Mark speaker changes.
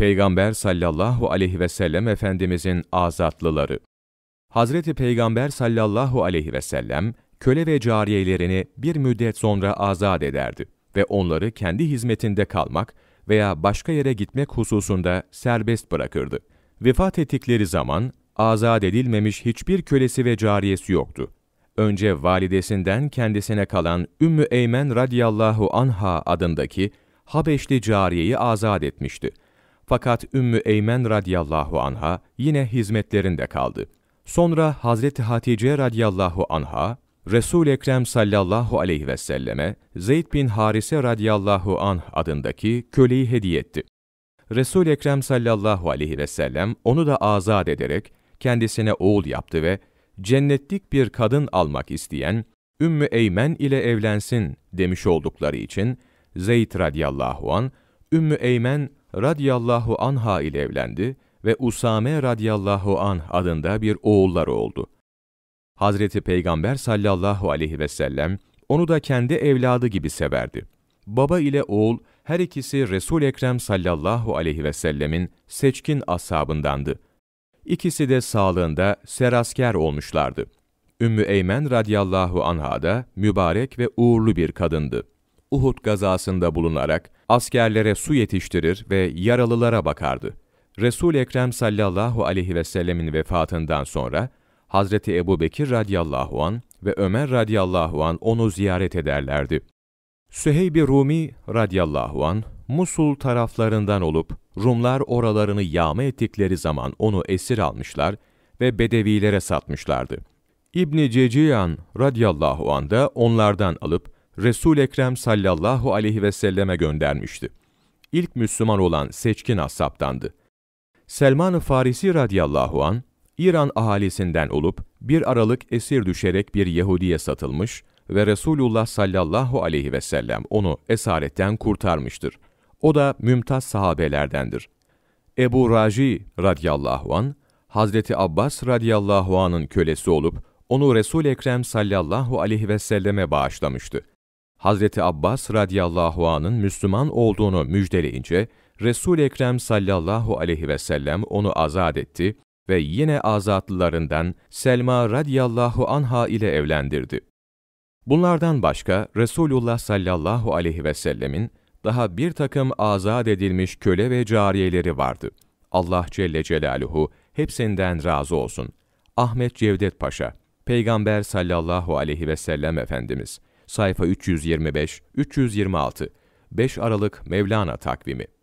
Speaker 1: Peygamber sallallahu aleyhi ve sellem Efendimizin azatlıları. Hazreti Peygamber sallallahu aleyhi ve sellem, köle ve cariyelerini bir müddet sonra azat ederdi ve onları kendi hizmetinde kalmak veya başka yere gitmek hususunda serbest bırakırdı. Vefat ettikleri zaman azat edilmemiş hiçbir kölesi ve cariyesi yoktu. Önce validesinden kendisine kalan Ümmü Eymen radiyallahu anha adındaki Habeşli cariyeyi azat etmişti fakat Ümmü Eymen radiyallahu anha yine hizmetlerinde kaldı. Sonra Hazreti Hatice radiyallahu anha, resul Ekrem sallallahu aleyhi ve selleme Zeyd bin Harise radiyallahu anh adındaki köleyi hediye etti. resul Ekrem sallallahu aleyhi ve sellem onu da azat ederek kendisine oğul yaptı ve cennetlik bir kadın almak isteyen Ümmü Eymen ile evlensin demiş oldukları için Zeyd radiyallahu an Ümmü Eymen radiyallahu anha ile evlendi ve Usame radiyallahu anh adında bir oğulları oldu. Hazreti Peygamber sallallahu aleyhi ve sellem onu da kendi evladı gibi severdi. Baba ile oğul her ikisi Resul Ekrem sallallahu aleyhi ve sellemin seçkin ashabındandı. İkisi de sağlığında serasker olmuşlardı. Ümmü Eymen radiyallahu anha da mübarek ve uğurlu bir kadındı. Uhud gazasında bulunarak askerlere su yetiştirir ve yaralılara bakardı. Resul Ekrem sallallahu aleyhi ve sellemin vefatından sonra Hazreti Ebu Bekir radıyallahu an ve Ömer radıyallahu an onu ziyaret ederlerdi. Süheyb-i Rumi radıyallahu an Musul taraflarından olup Rumlar oralarını yağma ettikleri zaman onu esir almışlar ve Bedevilere satmışlardı. İbni Ceciyan radıyallahu an da onlardan alıp resul Ekrem sallallahu aleyhi ve selleme göndermişti. İlk Müslüman olan seçkin asaptandı. Selman-ı Farisi radıyallahu an İran ahalisinden olup bir Aralık esir düşerek bir Yahudiye satılmış ve Resulullah sallallahu aleyhi ve sellem onu esaretten kurtarmıştır. O da mümtaz sahabelerdendir. Ebu Raci radıyallahu an Hazreti Abbas radıyallahu anın kölesi olup onu Resul Ekrem sallallahu aleyhi ve selleme bağışlamıştı. Hazreti Abbas radiyallahu anın Müslüman olduğunu müjdeleyince, resul Ekrem sallallahu aleyhi ve sellem onu azat etti ve yine azatlılarından Selma radiyallahu anha ile evlendirdi. Bunlardan başka Resulullah sallallahu aleyhi ve sellemin daha bir takım azat edilmiş köle ve cariyeleri vardı. Allah Celle Celaluhu hepsinden razı olsun. Ahmet Cevdet Paşa, Peygamber sallallahu aleyhi ve sellem Efendimiz, sayfa 325-326, 5 Aralık Mevlana takvimi.